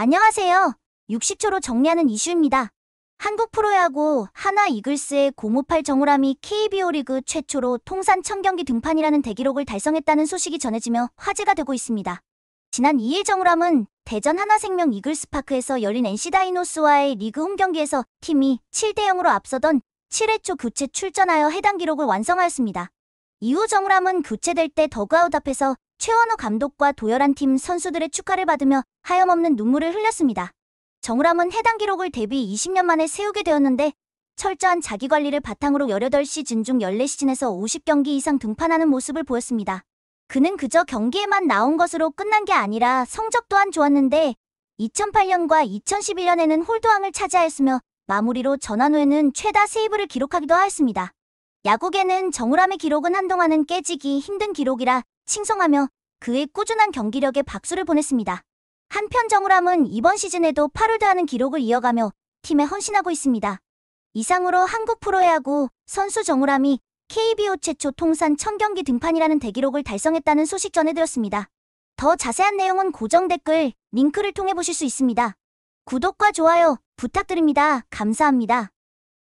안녕하세요. 60초로 정리하는 이슈입니다. 한국 프로야구 하나 이글스의 고무팔 정우람이 KBO 리그 최초로 통산 1000경기 등판이라는 대기록을 달성했다는 소식이 전해지며 화제가 되고 있습니다. 지난 2일 정우람은 대전 하나생명 이글스파크에서 열린 NC 다이노스와의 리그 홈 경기에서 팀이 7대 0으로 앞서던 7회 초 교체 출전하여 해당 기록을 완성하였습니다. 이후 정우람은 교체될 때 더그아웃 앞에서 최원우 감독과 도열한 팀 선수들의 축하를 받으며 하염없는 눈물을 흘렸습니다. 정우람은 해당 기록을 데뷔 20년 만에 세우게 되었는데 철저한 자기관리를 바탕으로 18시즌 중 14시즌에서 50경기 이상 등판하는 모습을 보였습니다. 그는 그저 경기에만 나온 것으로 끝난 게 아니라 성적 또한 좋았는데 2008년과 2011년에는 홀드왕을 차지하였으며 마무리로 전환 후에는 최다 세이브를 기록하기도 하였습니다. 야구계는 정우람의 기록은 한동안은 깨지기 힘든 기록이라 칭송하며 그의 꾸준한 경기력에 박수를 보냈습니다. 한편 정우람은 이번 시즌에도 8홀드하는 기록을 이어가며 팀에 헌신하고 있습니다. 이상으로 한국 프로야구 선수 정우람이 KBO 최초 통산 1000경기 등판이라는 대기록을 달성했다는 소식 전해드렸습니다. 더 자세한 내용은 고정 댓글 링크를 통해 보실 수 있습니다. 구독과 좋아요 부탁드립니다. 감사합니다.